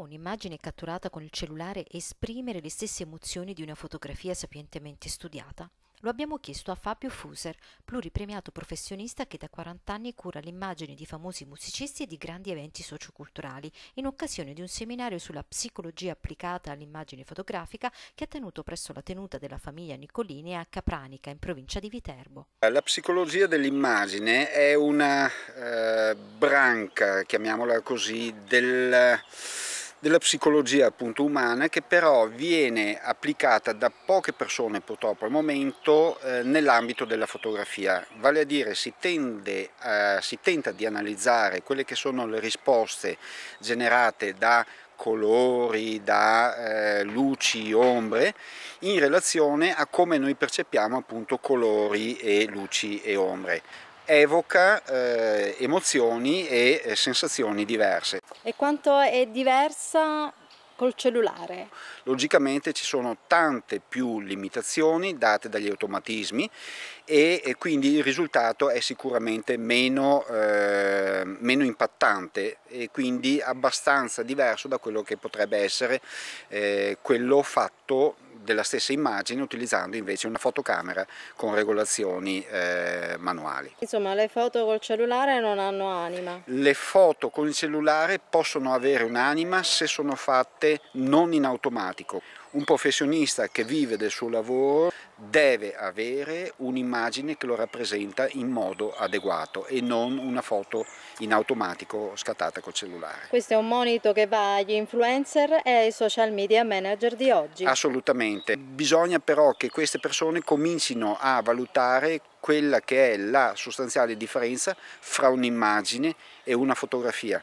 un'immagine catturata con il cellulare esprimere le stesse emozioni di una fotografia sapientemente studiata? Lo abbiamo chiesto a Fabio Fuser, pluripremiato professionista che da 40 anni cura l'immagine di famosi musicisti e di grandi eventi socioculturali, in occasione di un seminario sulla psicologia applicata all'immagine fotografica che ha tenuto presso la tenuta della famiglia Nicolini a Capranica, in provincia di Viterbo. La psicologia dell'immagine è una eh, branca, chiamiamola così, del della psicologia appunto umana che però viene applicata da poche persone purtroppo al momento eh, nell'ambito della fotografia, vale a dire si, tende, eh, si tenta di analizzare quelle che sono le risposte generate da colori, da eh, luci, ombre, in relazione a come noi percepiamo appunto colori e luci e ombre evoca eh, emozioni e eh, sensazioni diverse. E quanto è diversa col cellulare? Logicamente ci sono tante più limitazioni date dagli automatismi e, e quindi il risultato è sicuramente meno, eh, meno, impattante e quindi abbastanza diverso da quello che potrebbe essere eh, quello fatto della stessa immagine utilizzando invece una fotocamera con regolazioni eh, manuali. Insomma le foto col cellulare non hanno anima? Le foto con il cellulare possono avere un'anima se sono fatte non in automatico. Un professionista che vive del suo lavoro deve avere un'immagine che lo rappresenta in modo adeguato e non una foto in automatico scattata col cellulare. Questo è un monito che va agli influencer e ai social media manager di oggi? Assolutamente, bisogna però che queste persone comincino a valutare quella che è la sostanziale differenza fra un'immagine e una fotografia.